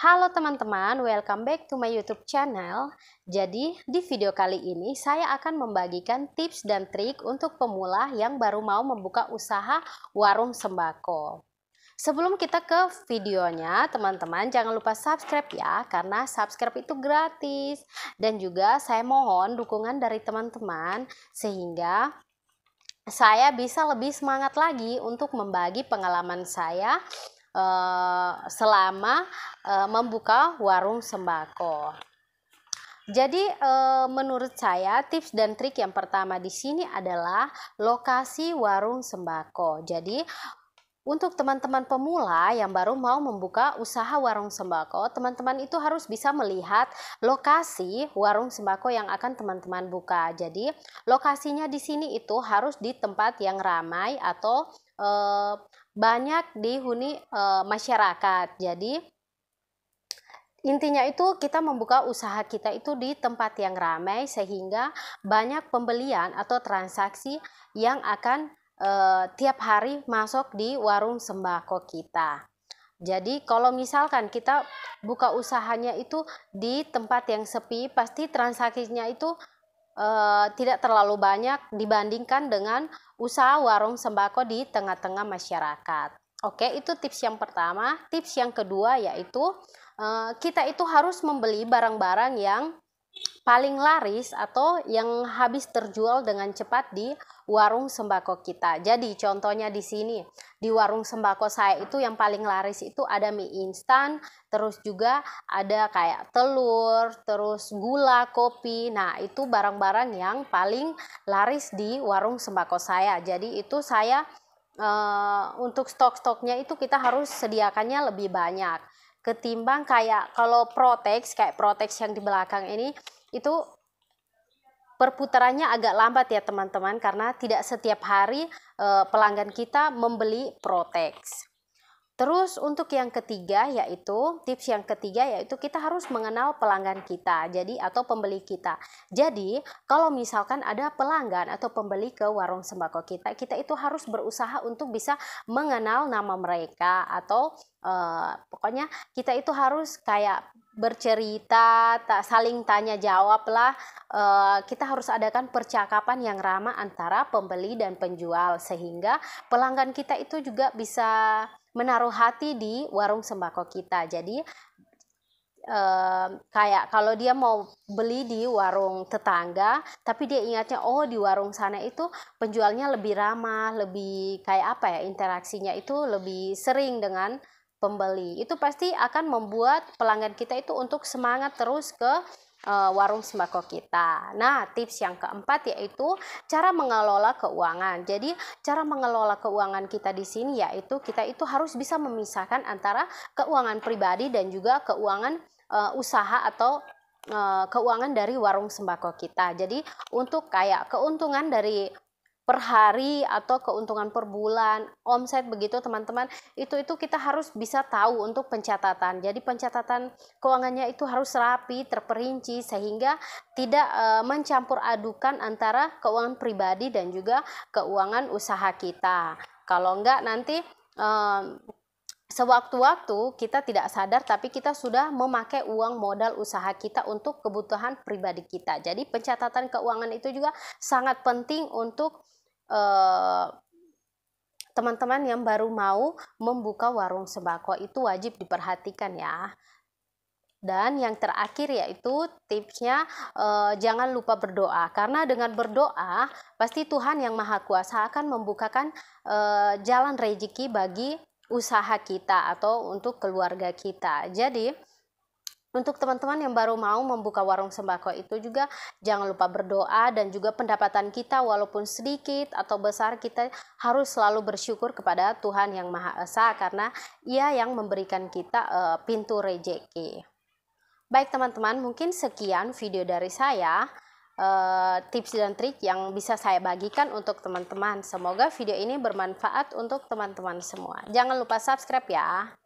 Halo teman-teman, welcome back to my YouTube channel. Jadi, di video kali ini saya akan membagikan tips dan trik untuk pemula yang baru mau membuka usaha warung sembako. Sebelum kita ke videonya, teman-teman jangan lupa subscribe ya, karena subscribe itu gratis. Dan juga saya mohon dukungan dari teman-teman sehingga saya bisa lebih semangat lagi untuk membagi pengalaman saya Eh, selama eh, membuka warung sembako. Jadi eh, menurut saya tips dan trik yang pertama di sini adalah lokasi warung sembako. Jadi untuk teman-teman pemula yang baru mau membuka usaha warung sembako, teman-teman itu harus bisa melihat lokasi warung sembako yang akan teman-teman buka. Jadi, lokasinya di sini itu harus di tempat yang ramai atau eh, banyak dihuni e, masyarakat. Jadi intinya itu kita membuka usaha kita itu di tempat yang ramai sehingga banyak pembelian atau transaksi yang akan e, tiap hari masuk di warung sembako kita. Jadi kalau misalkan kita buka usahanya itu di tempat yang sepi, pasti transaksinya itu Eh, tidak terlalu banyak dibandingkan dengan usaha warung sembako di tengah-tengah masyarakat. Oke, itu tips yang pertama. Tips yang kedua yaitu eh, kita itu harus membeli barang-barang yang paling laris atau yang habis terjual dengan cepat di warung sembako kita. Jadi contohnya di sini, di warung sembako saya itu yang paling laris itu ada mie instan, terus juga ada kayak telur, terus gula, kopi. Nah, itu barang-barang yang paling laris di warung sembako saya. Jadi itu saya e, untuk stok-stoknya itu kita harus sediakannya lebih banyak ketimbang kayak kalau proteks kayak proteks yang di belakang ini itu perputarannya agak lambat ya teman-teman karena tidak setiap hari e, pelanggan kita membeli proteks. Terus untuk yang ketiga yaitu tips yang ketiga yaitu kita harus mengenal pelanggan kita. Jadi atau pembeli kita. Jadi kalau misalkan ada pelanggan atau pembeli ke warung sembako kita, kita itu harus berusaha untuk bisa mengenal nama mereka atau eh, pokoknya kita itu harus kayak bercerita, tak saling tanya jawab lah. Eh, kita harus adakan percakapan yang ramah antara pembeli dan penjual sehingga pelanggan kita itu juga bisa menaruh hati di warung sembako kita. Jadi eh, kayak kalau dia mau beli di warung tetangga, tapi dia ingatnya oh di warung sana itu penjualnya lebih ramah, lebih kayak apa ya interaksinya itu lebih sering dengan pembeli. Itu pasti akan membuat pelanggan kita itu untuk semangat terus ke Eh, warung sembako kita. Nah, tips yang keempat yaitu cara mengelola keuangan. Jadi, cara mengelola keuangan kita di sini yaitu kita itu harus bisa memisahkan antara keuangan pribadi dan juga keuangan uh, usaha atau eh, keuangan dari warung sembako kita. Jadi untuk kayak keuntungan dari per hari atau keuntungan per bulan, omset begitu teman-teman. Itu itu kita harus bisa tahu untuk pencatatan. Jadi pencatatan keuangannya itu harus rapi, terperinci sehingga tidak e, mencampur adukan antara keuangan pribadi dan juga keuangan usaha kita. Kalau enggak nanti e, sewaktu-waktu kita tidak sadar tapi kita sudah memakai uang modal usaha kita untuk kebutuhan pribadi kita. Jadi pencatatan keuangan itu juga sangat penting untuk Eh, teman-teman yang baru mau membuka warung sembako itu wajib diperhatikan ya. Dan yang terakhir yaitu tipsnya e, jangan lupa berdoa karena dengan berdoa pasti Tuhan yang Maha Kuasa akan membukakan e, jalan rezeki bagi usaha kita atau untuk keluarga kita. Jadi untuk teman-teman yang baru mau membuka warung sembako itu juga jangan lupa berdoa dan juga pendapatan kita walaupun sedikit atau besar kita harus selalu bersyukur kepada Tuhan yang Maha Esa karena Ia yang memberikan kita uh, pintu rejeki. Baik teman-teman, mungkin sekian video dari saya. Eh, tips dan trik yang bisa saya bagikan untuk teman-teman. Semoga video ini bermanfaat untuk teman-teman semua. Jangan lupa subscribe ya.